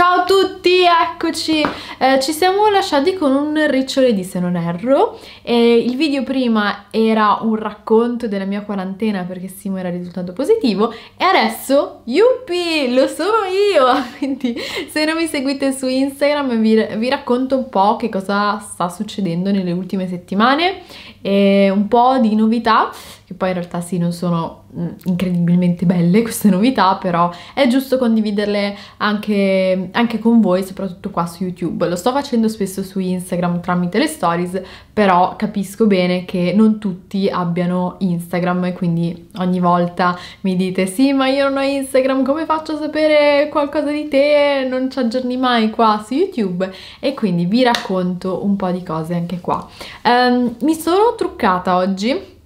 Ciao a tutti, eccoci! Eh, ci siamo lasciati con un ricciolidì se non erro. Eh, il video prima era un racconto della mia quarantena perché Simo era risultato positivo e adesso, yuppi, lo sono io! Quindi se non mi seguite su Instagram vi, vi racconto un po' che cosa sta succedendo nelle ultime settimane e un po' di novità che poi in realtà sì non sono mm, incredibilmente belle queste novità, però è giusto condividerle anche, anche con voi, soprattutto qua su YouTube. Lo sto facendo spesso su Instagram tramite le stories, però capisco bene che non tutti abbiano Instagram e quindi ogni volta mi dite sì ma io non ho Instagram, come faccio a sapere qualcosa di te? Non ci aggiorni mai qua su YouTube e quindi vi racconto un po' di cose anche qua. Um, mi sono truccata oggi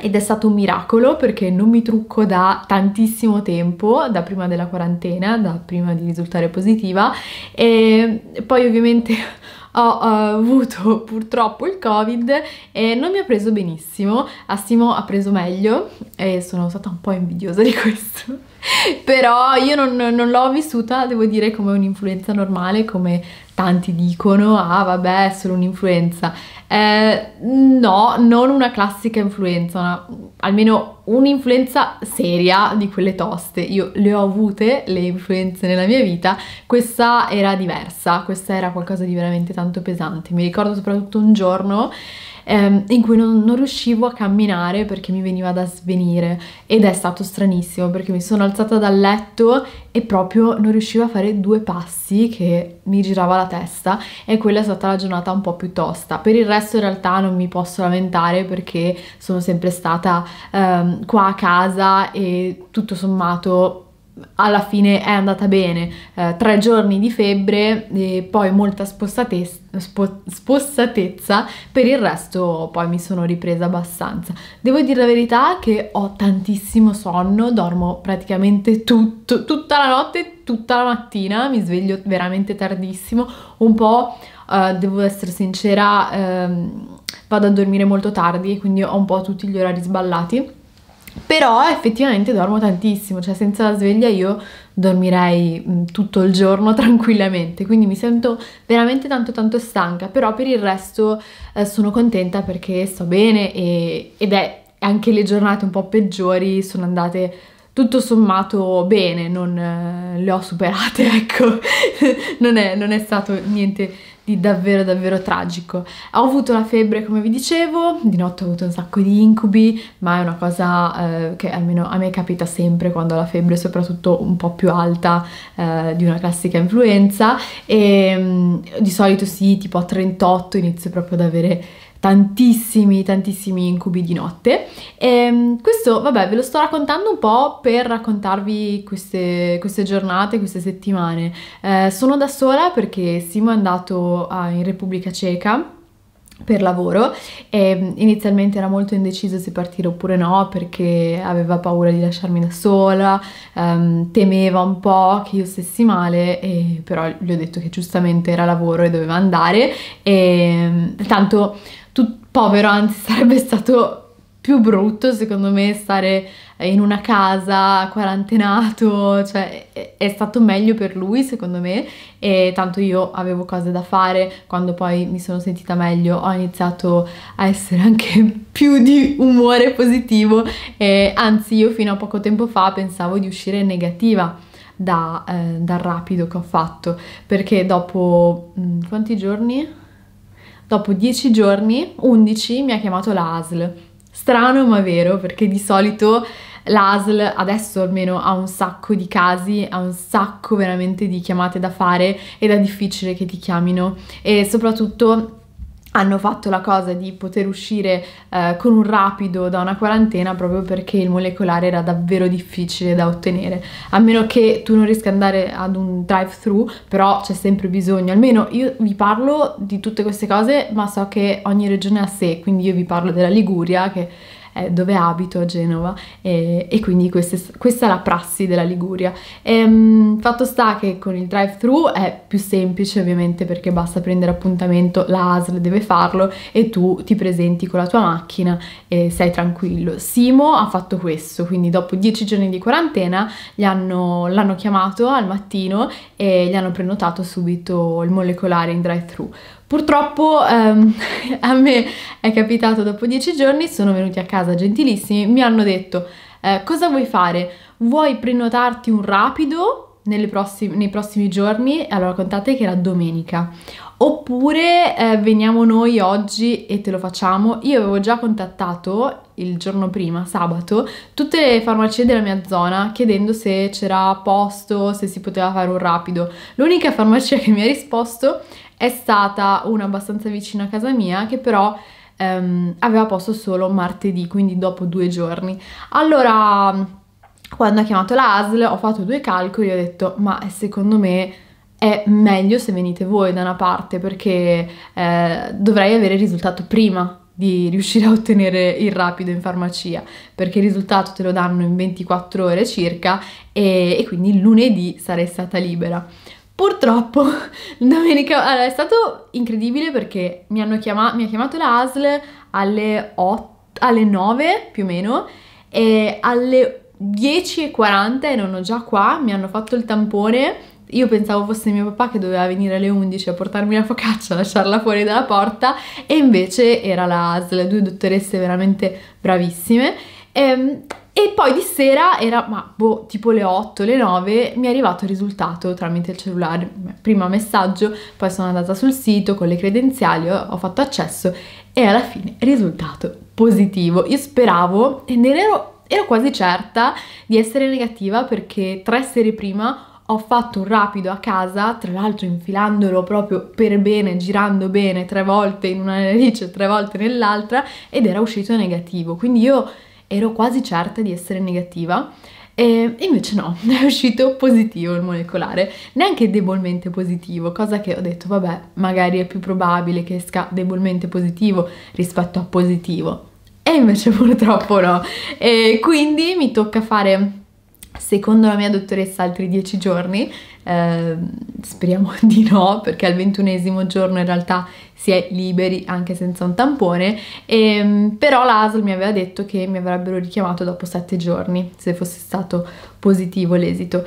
ed è stato un miracolo perché non mi trucco da tantissimo tempo, da prima della quarantena, da prima di risultare positiva e poi ovviamente ho eh, avuto purtroppo il covid e non mi ha preso benissimo, a ha preso meglio e sono stata un po' invidiosa di questo però io non, non l'ho vissuta devo dire come un'influenza normale come tanti dicono, ah vabbè è solo un'influenza. Eh, no, non una classica influenza, una, almeno un'influenza seria di quelle toste. Io le ho avute, le influenze nella mia vita, questa era diversa, questa era qualcosa di veramente tanto pesante. Mi ricordo soprattutto un giorno ehm, in cui non, non riuscivo a camminare perché mi veniva da svenire ed è stato stranissimo perché mi sono alzata dal letto e proprio non riuscivo a fare due passi che mi girava la testa e quella è stata la giornata un po' più tosta. Per il resto in realtà non mi posso lamentare perché sono sempre stata ehm, qua a casa e tutto sommato alla fine è andata bene, eh, tre giorni di febbre e poi molta spossatezza, spo, spossatezza, per il resto poi mi sono ripresa abbastanza. Devo dire la verità che ho tantissimo sonno, dormo praticamente tutto, tutta la notte, tutta la mattina, mi sveglio veramente tardissimo, un po', eh, devo essere sincera, ehm, vado a dormire molto tardi, quindi ho un po' tutti gli orari sballati però effettivamente dormo tantissimo, cioè senza la sveglia io dormirei tutto il giorno tranquillamente, quindi mi sento veramente tanto tanto stanca, però per il resto eh, sono contenta perché sto bene e, ed è anche le giornate un po' peggiori sono andate tutto sommato bene, non eh, le ho superate, ecco, non, è, non, è, stato niente di davvero davvero tragico. Ho avuto la febbre come vi dicevo, di notte ho avuto un sacco di incubi, ma è una cosa eh, che almeno a me capita sempre quando ho la febbre, soprattutto un po' più alta eh, di una classica influenza e ehm, mh, di solito sì, tipo a 38 inizio proprio ad avere tantissimi, tantissimi incubi di notte. E ehm, questo, vabbè, ve lo sto raccontando un po' per raccontarvi queste, queste giornate, queste settimane. Eh, sono da sola perché Simo è andato a, ah, in Repubblica Ceca per lavoro e mm, inizialmente era molto indeciso se partire oppure no perché aveva paura di lasciarmi da sola, ehm, temeva un po' che io stessi male, e, però gli ho detto che giustamente era lavoro e doveva andare e mm, tanto tu, povero, anzi sarebbe stato più brutto secondo me stare eh, in una casa quarantenato, cioè è stato meglio per lui secondo me e tanto io avevo cose da fare, quando poi mi sono sentita meglio ho iniziato a essere anche più di umore positivo e anzi io fino a poco tempo fa pensavo di uscire negativa. Da, eh, dal rapido che ho fatto perché dopo mh, mm, quanti giorni? Dopo 10 giorni, 11, mi ha chiamato l'ASL. Strano ma vero, perché di solito l'ASL adesso almeno ha un sacco di casi, ha un sacco veramente di chiamate da fare ed è difficile che ti chiamino e soprattutto hanno fatto la cosa di poter uscire eh, con un rapido da una quarantena proprio perché il molecolare era davvero difficile da ottenere. A meno che tu non riesca ad andare ad un drive-thru, però c'è sempre bisogno. Almeno io vi parlo di tutte queste cose, ma so che ogni regione ha sé, quindi io vi parlo della Liguria che eh, dove abito a Genova e, e quindi queste, questa è la prassi della Liguria. E, ehm, mh, fatto sta che con il drive-thru è più semplice ovviamente perché basta prendere appuntamento, la ASL deve farlo e tu ti presenti con la tua macchina e sei tranquillo. Simo ha fatto questo, quindi dopo 10 giorni di quarantena l'hanno chiamato al mattino e gli hanno prenotato subito il molecolare in drive-thru. Purtroppo ehm, a me è capitato dopo dieci giorni, sono venuti a casa gentilissimi, mi hanno detto eh, cosa vuoi fare? Vuoi prenotarti un rapido prossime, nei prossimi giorni? Allora contate che era domenica. Oppure eh, veniamo noi oggi e te lo facciamo. Io avevo già contattato il giorno prima, sabato, tutte le farmacie della mia zona chiedendo se c'era posto, se si poteva fare un rapido. L'unica farmacia che mi ha risposto è stata una abbastanza vicina a casa mia che però ehm, aveva posto solo martedì, quindi dopo due giorni. Allora, quando ha chiamato la ASL ho fatto due calcoli e ho detto ma eh, secondo me è meglio se venite voi da una parte perché eh, dovrei avere il risultato prima di riuscire a ottenere il rapido in farmacia perché il risultato te lo danno in 24 ore circa e, e quindi lunedì sarei stata libera. Purtroppo domenica allora, è stato incredibile perché mi, hanno chiama, mi ha chiamato la ASL alle, 8, alle 9 più o meno e alle 10.40 erano già qua, mi hanno fatto il tampone io pensavo fosse mio papà che doveva venire alle 11 a portarmi la focaccia, lasciarla fuori dalla porta e invece era la ASL, due dottoresse veramente bravissime. E, ehm, e poi di sera era, ma boh, tipo le 8, le 9, mi è arrivato il risultato tramite il cellulare, prima messaggio, poi sono andata sul sito con le credenziali, ho fatto accesso e alla fine risultato positivo. Io speravo e ne ero, ero quasi certa di essere negativa perché tre sere prima ho fatto un rapido a casa, tra l'altro infilandolo proprio per bene, girando bene tre volte in una narice e tre volte nell'altra ed era uscito negativo, quindi io ero quasi certa di essere negativa e invece no, è uscito positivo il molecolare, neanche debolmente positivo, cosa che ho detto vabbè, magari è più probabile che esca debolmente positivo rispetto a positivo. E invece purtroppo no. E quindi mi tocca fare secondo la mia dottoressa altri 10 giorni, eh, speriamo di no perché al ventunesimo giorno in realtà si è liberi anche senza un tampone, e, ehm, però l'ASL mi aveva detto che mi avrebbero richiamato dopo 7 giorni se fosse stato positivo l'esito.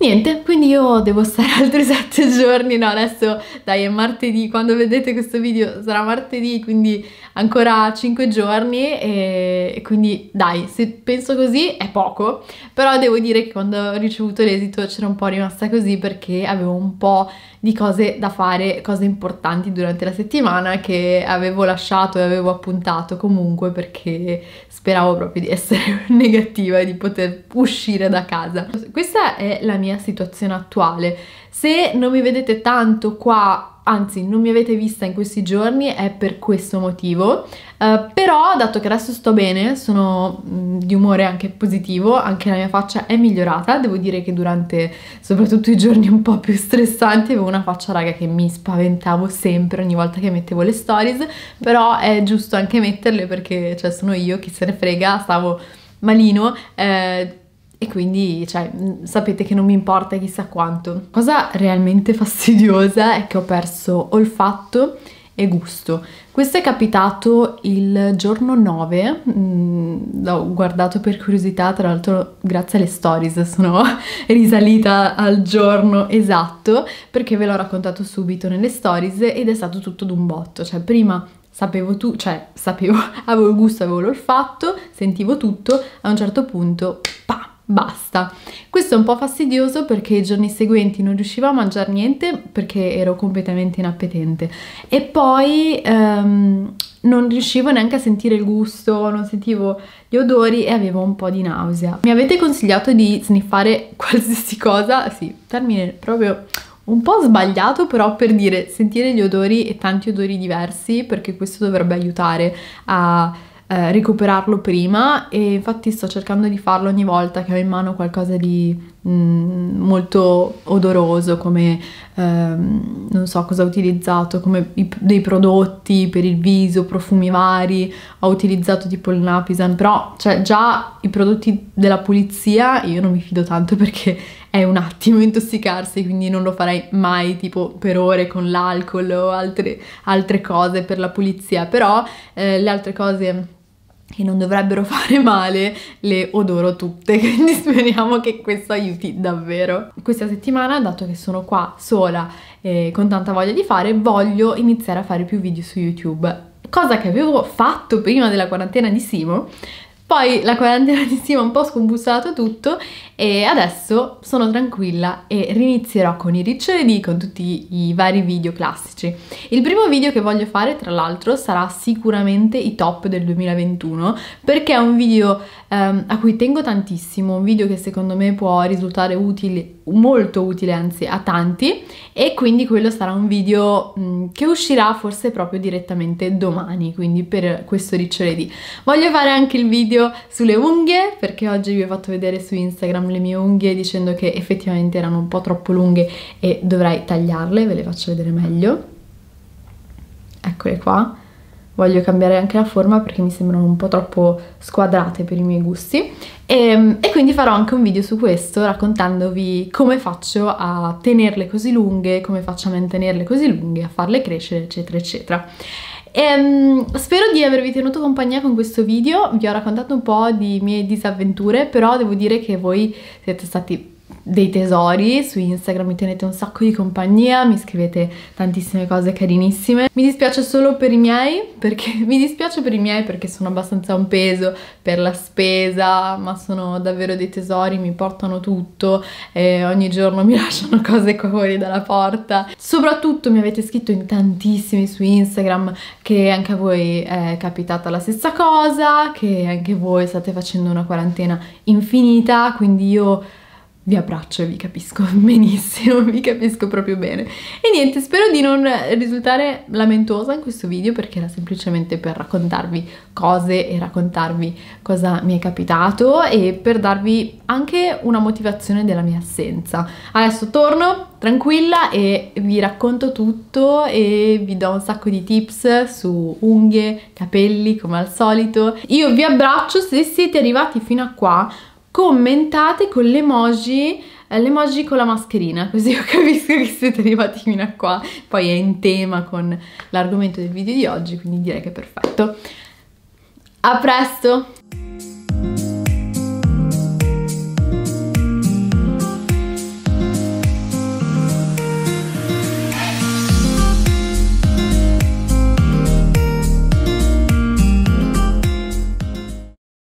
Niente, quindi io devo stare altri 7 giorni, no adesso dai è martedì, quando vedete questo video sarà martedì, quindi ancora 5 giorni e, quindi dai, se penso così è poco, però devo dire che quando ho ricevuto l'esito c'era un po' rimasta così perché avevo un po' di cose da fare, cose importanti durante la settimana che avevo lasciato e avevo appuntato comunque perché speravo proprio di essere negativa e di poter uscire da casa. Questa è la mia situazione attuale. Se non mi vedete tanto qua anzi non mi avete vista in questi giorni è per questo motivo, uh, però dato che adesso sto bene, sono mh, mm, di umore anche positivo, anche la mia faccia è migliorata, devo dire che durante soprattutto i giorni un po' più stressanti avevo una faccia raga che mi spaventavo sempre ogni volta che mettevo le stories, però è giusto anche metterle perché cioè sono io, chi se ne frega, stavo malino, eh, e quindi cioè, mm, sapete che non mi importa chissà quanto. Cosa realmente fastidiosa è che ho perso olfatto e gusto. Questo è capitato il giorno 9, mm, l'ho guardato per curiosità, tra l'altro grazie alle stories sono risalita al giorno esatto perché ve l'ho raccontato subito nelle stories ed è stato tutto d'un botto, cioè prima sapevo tu, cioè sapevo, avevo il gusto, avevo l'olfatto, sentivo tutto, a un certo punto, pa! basta. Questo è un po' fastidioso perché i giorni seguenti non riuscivo a mangiare niente perché ero completamente inappetente e poi ehm, non riuscivo neanche a sentire il gusto, non sentivo gli odori e avevo un po' di nausea. Mi avete consigliato di sniffare qualsiasi cosa? Sì, termine proprio un po' sbagliato però per dire sentire gli odori e tanti odori diversi perché questo dovrebbe aiutare a eh, recuperarlo prima e infatti sto cercando di farlo ogni volta che ho in mano qualcosa di mm, molto odoroso come ehm, non so cosa ho utilizzato come i, dei prodotti per il viso profumi vari ho utilizzato tipo il Napisan però cioè già i prodotti della pulizia io non mi fido tanto perché è un attimo intossicarsi, quindi non lo farei mai tipo per ore con l'alcol o altre, altre, cose per la pulizia, però eh, le altre cose che non dovrebbero fare male, le odoro tutte, quindi speriamo che questo aiuti davvero. Questa settimana, dato che sono qua sola e con tanta voglia di fare, voglio iniziare a fare più video su YouTube cosa che avevo fatto prima della quarantena di Simo, poi la quarantena di Sima ha un po' scombussolato tutto e adesso sono tranquilla e rinizierò con i riccioli con tutti i vari video classici. Il primo video che voglio fare tra l'altro sarà sicuramente i top del 2021 perché è un video ehm, a cui tengo tantissimo, un video che secondo me può risultare utile molto utile anzi a tanti e quindi quello sarà un video mh, mm, che uscirà forse proprio direttamente domani quindi per questo riccioledì voglio fare anche il video sulle unghie perché oggi vi ho fatto vedere su Instagram le mie unghie dicendo che effettivamente erano un po' troppo lunghe e dovrei tagliarle ve le faccio vedere meglio eccole qua voglio cambiare anche la forma perché mi sembrano un po' troppo squadrate per i miei gusti e, ehm, e quindi farò anche un video su questo raccontandovi come faccio a tenerle così lunghe, come faccio a mantenerle così lunghe, a farle crescere eccetera eccetera. E, ehm, spero di avervi tenuto compagnia con questo video, vi ho raccontato un po' di mie disavventure, però devo dire che voi siete stati dei tesori, su Instagram mi tenete un sacco di compagnia, mi scrivete tantissime cose carinissime. Mi dispiace solo per i miei, perché mi dispiace per i miei perché sono abbastanza un peso per la spesa, ma sono davvero dei tesori, mi portano tutto e ogni giorno mi lasciano cose fuori dalla porta. Soprattutto mi avete scritto in tantissimi su Instagram che anche a voi è capitata la stessa cosa, che anche voi state facendo una quarantena infinita, quindi io vi abbraccio e vi capisco benissimo, vi capisco proprio bene. E niente, spero di non risultare lamentosa in questo video perché era semplicemente per raccontarvi cose e raccontarvi cosa mi è capitato e per darvi anche una motivazione della mia assenza. Adesso torno tranquilla e vi racconto tutto e vi do un sacco di tips su unghie, capelli come al solito. Io vi abbraccio se siete arrivati fino a qua commentate con l'emoji eh, l'emoji con la mascherina, così io capisco che siete arrivati fino a qua, poi è in tema con l'argomento del video di oggi, quindi direi che è perfetto. A presto!